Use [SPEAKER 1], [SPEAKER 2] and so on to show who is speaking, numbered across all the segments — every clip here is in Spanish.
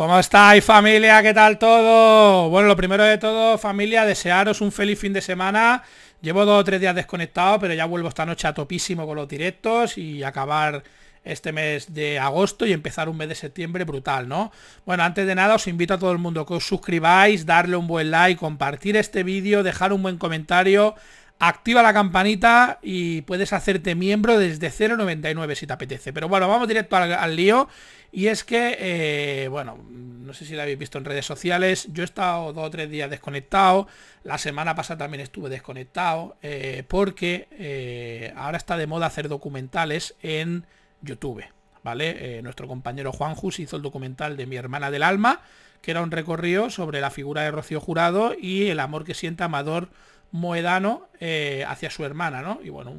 [SPEAKER 1] ¿Cómo estáis familia? ¿Qué tal todo? Bueno, lo primero de todo, familia, desearos un feliz fin de semana. Llevo dos o tres días desconectado, pero ya vuelvo esta noche a topísimo con los directos y acabar este mes de agosto y empezar un mes de septiembre brutal, ¿no? Bueno, antes de nada os invito a todo el mundo que os suscribáis, darle un buen like, compartir este vídeo, dejar un buen comentario, activa la campanita y puedes hacerte miembro desde 0.99 si te apetece. Pero bueno, vamos directo al, lío. Y es que, eh, bueno, no sé si lo habéis visto en redes sociales, yo he estado dos o tres días desconectado, la semana pasada también estuve desconectado, eh, porque eh, ahora está de moda hacer documentales en YouTube, ¿vale? nuestro compañero Juan Jus hizo el documental de Mi hermana del alma, que era un recorrido sobre la figura de Rocío Jurado y el amor que siente Amador Moedano eh, hacia su hermana, ¿no? Y bueno,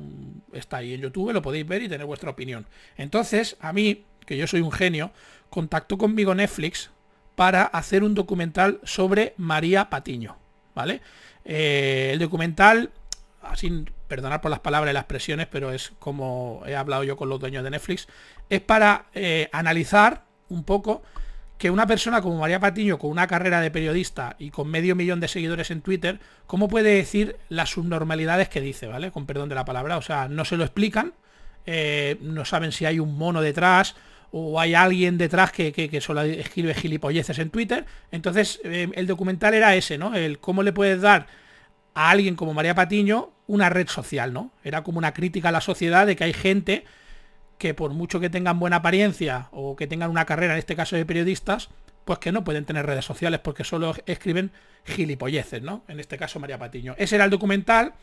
[SPEAKER 1] está ahí en YouTube, lo podéis ver y tener vuestra opinión. Entonces, a mí, que yo soy un genio, contactó conmigo Netflix para hacer un documental sobre María Patiño, ¿vale? Eh, el documental, así, perdonar por las palabras y las expresiones, pero es como he hablado yo con los dueños de Netflix, es para eh, analizar un poco que una persona como María Patiño, con una carrera de periodista y con medio millón de seguidores en Twitter, ¿cómo puede decir las subnormalidades que dice, ¿vale? Con perdón de la palabra, o sea, no se lo explican, eh, no saben si hay un mono detrás o hay alguien detrás que, solo escribe gilipolleces en Twitter. Entonces, eh, el documental era ese, ¿no? El cómo le puedes dar a alguien como María Patiño una red social, ¿no? Era como una crítica a la sociedad de que hay gente que por mucho que tengan buena apariencia o que tengan una carrera, en este caso de periodistas, pues que no pueden tener redes sociales porque solo escriben gilipolleces, ¿no? En este caso María Patiño. Ese era el documental.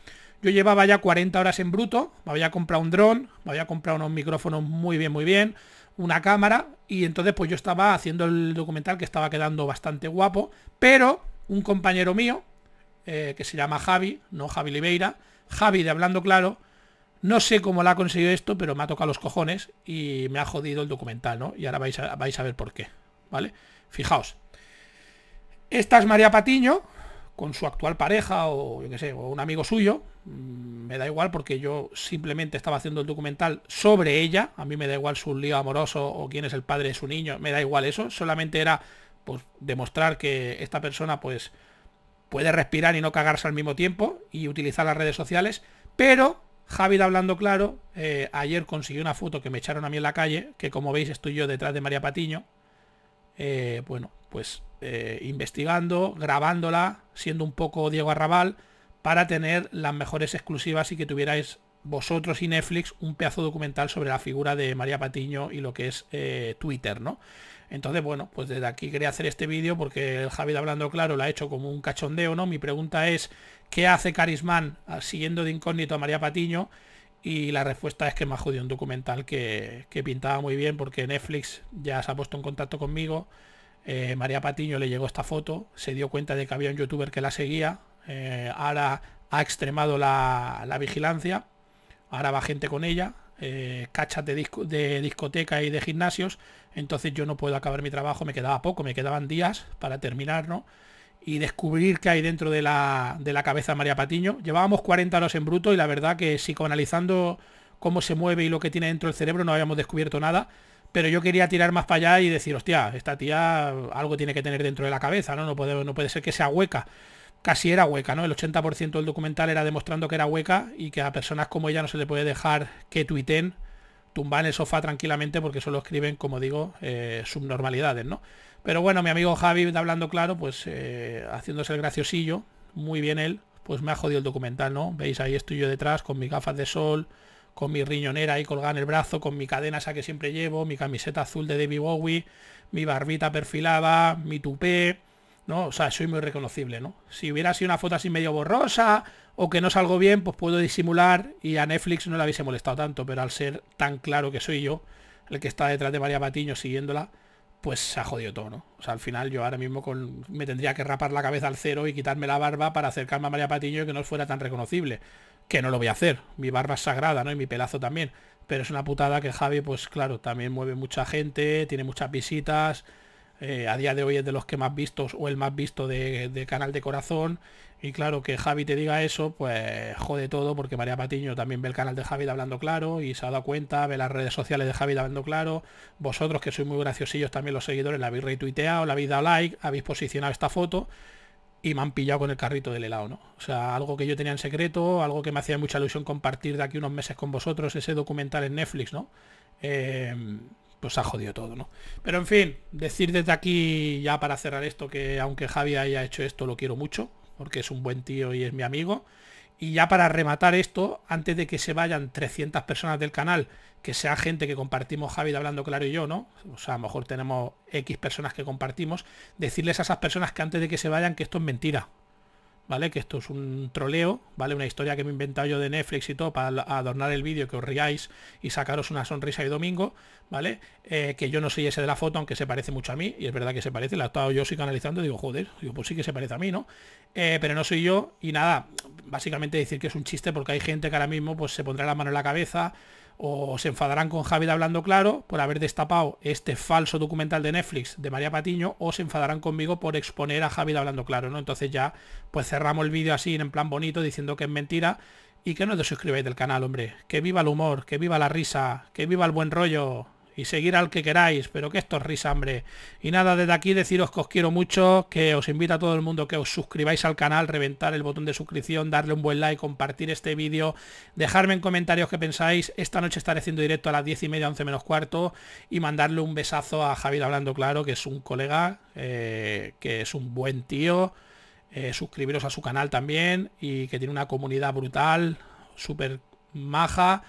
[SPEAKER 1] Yo llevaba ya 40 horas en bruto, me había comprado un dron, me había comprado unos micrófonos muy bien, muy bien, una cámara, y entonces pues yo estaba haciendo el documental que estaba quedando bastante guapo, pero un compañero mío, eh, que se llama Javi, no Javi Oliveira, Javi de Hablando Claro, no sé cómo la ha conseguido esto, pero me ha tocado los cojones y me ha jodido el documental, ¿no? Y ahora vais a, ver por qué, ¿vale? Fijaos. Esta es María Patiño, con su actual pareja o yo qué sé, un amigo suyo. Mm, me da igual porque yo simplemente estaba haciendo el documental sobre ella. A mí me da igual su lío amoroso o quién es el padre de su niño. Me da igual eso. Solamente era pues, demostrar que esta persona pues puede respirar y no cagarse al mismo tiempo y utilizar las redes sociales. Pero Javid hablando claro, eh, ayer consiguió una foto que me echaron a mí en la calle, que como veis estoy yo detrás de María Patiño. Eh, bueno, pues eh, investigando, grabándola, siendo un poco Diego Arrabal, para tener las mejores exclusivas y que tuvierais vosotros y Netflix un pedazo documental sobre la figura de María Patiño y lo que es Twitter, ¿no? Entonces, bueno, pues desde aquí quería hacer este vídeo porque el Javier hablando claro lo ha hecho como un cachondeo, ¿no? Mi pregunta es, ¿qué hace Carismán ah, siguiendo de incógnito a María Patiño? Y la respuesta es que me ha jodido un documental que, pintaba muy bien porque Netflix ya se ha puesto en contacto conmigo. Eh, María Patiño le llegó esta foto, se dio cuenta de que había un youtuber que la seguía. Eh, ahora ha extremado la, la vigilancia. Ahora va gente con ella, eh, cachas de, disco, de discoteca y de gimnasios, entonces yo no puedo acabar mi trabajo, me quedaba poco, me quedaban días para terminarlo ¿no? y descubrir qué hay dentro de la, de la cabeza de María Patiño. Llevábamos 40 horas en bruto y la verdad que psicoanalizando cómo se mueve y lo que tiene dentro del cerebro no habíamos descubierto nada, pero yo quería tirar más para allá y decir, hostia, esta tía algo tiene que tener dentro de la cabeza, ¿no? No puede, no puede ser que sea hueca casi era hueca, ¿no? El 80% del documental era demostrando que era hueca y que a personas como ella no se le puede dejar que tuiten, tumban el sofá tranquilamente porque solo escriben, como digo, eh, subnormalidades, ¿no? Pero bueno, mi amigo Javi, hablando claro, pues eh, haciéndose el graciosillo, muy bien él, pues me ha jodido el documental, ¿no? Veis, ahí estoy yo detrás con mis gafas de sol, con mi riñonera ahí colgada en el brazo, con mi cadena esa que siempre llevo, mi camiseta azul de David Bowie, mi barbita perfilada, mi tupé, ¿no? O sea, soy muy reconocible, ¿no? Si hubiera sido una foto así medio borrosa o que no salgo bien, pues puedo disimular y a Netflix no le hubiese molestado tanto, pero al ser tan claro que soy yo, el que está detrás de María Patiño siguiéndola, pues se ha jodido todo, ¿no? O sea, al final yo ahora mismo me tendría que rapar la cabeza al cero y quitarme la barba para acercarme a María Patiño y que no fuera tan reconocible. Que no lo voy a hacer. Mi barba es sagrada, ¿no? Y mi pelazo también. Pero es una putada que Javi, pues claro, también mueve mucha gente, tiene muchas visitas eh, a día de hoy es de los que más vistos o el más visto de, Canal de Corazón. Y claro, que Javi te diga eso, pues jode todo, porque María Patiño también ve el canal de Javi Hablando Claro y se ha dado cuenta, ve las redes sociales de Javi Hablando Claro. Vosotros, que sois muy graciosillos también los seguidores, la habéis retuiteado, la habéis dado like, habéis posicionado esta foto y me han pillado con el carrito del helado, ¿no? O sea, algo que yo tenía en secreto, algo que me hacía mucha ilusión compartir de aquí unos meses con vosotros, ese documental en Netflix, ¿no? Eh, pues ha jodido todo, ¿no? Pero en fin, decir desde aquí, ya para cerrar esto, que aunque Javi haya hecho esto, lo quiero mucho, porque es un buen tío y es mi amigo. Y ya para rematar esto, antes de que se vayan 300 personas del canal, que sea gente que compartimos Javi Hablando Claro y yo, ¿no? O sea, a lo mejor tenemos X personas que compartimos, decirles a esas personas que antes de que se vayan que esto es mentira, ¿vale? Que esto es un troleo, ¿vale? Una historia que me he inventado yo de Netflix y todo para adornar el vídeo, que os riáis y sacaros una sonrisa el domingo, ¿vale? Eh, que yo no soy ese de la foto, aunque se parece mucho a mí, y es verdad que se parece, la he estado yo sigo analizando digo, joder, digo, pues sí que se parece a mí, ¿no? Eh, pero no soy yo, y nada, básicamente decir que es un chiste porque hay gente que ahora mismo pues se pondrá la mano en la cabeza, o se enfadarán con Javi Hablando Claro por haber destapado este falso documental de Netflix de María Patiño o se enfadarán conmigo por exponer a Javi Hablando Claro, ¿no? Entonces ya pues cerramos el vídeo así en plan bonito diciendo que es mentira y que no suscribáis del canal, hombre. Que viva el humor, que viva la risa, que viva el buen rollo y seguir al que queráis, pero que esto es risa, hombre. Y nada, desde aquí deciros que os quiero mucho, que os invito a todo el mundo que os suscribáis al canal, reventar el botón de suscripción, darle un buen like, compartir este vídeo, dejarme en comentarios qué pensáis. Esta noche estaré haciendo directo a las 10 y media, 11 menos cuarto, y mandarle un besazo a Javier Hablando Claro, que es un colega, eh, que es un buen tío. Eh, suscribiros a su canal también y que tiene una comunidad brutal, súper maja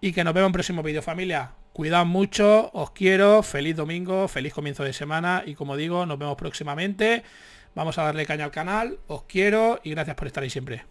[SPEAKER 1] y que nos vemos en el próximo vídeo familia. Cuidad mucho, os quiero, feliz domingo, feliz comienzo de semana y como digo, nos vemos próximamente. Vamos a darle caña al canal, os quiero y gracias por estar ahí siempre.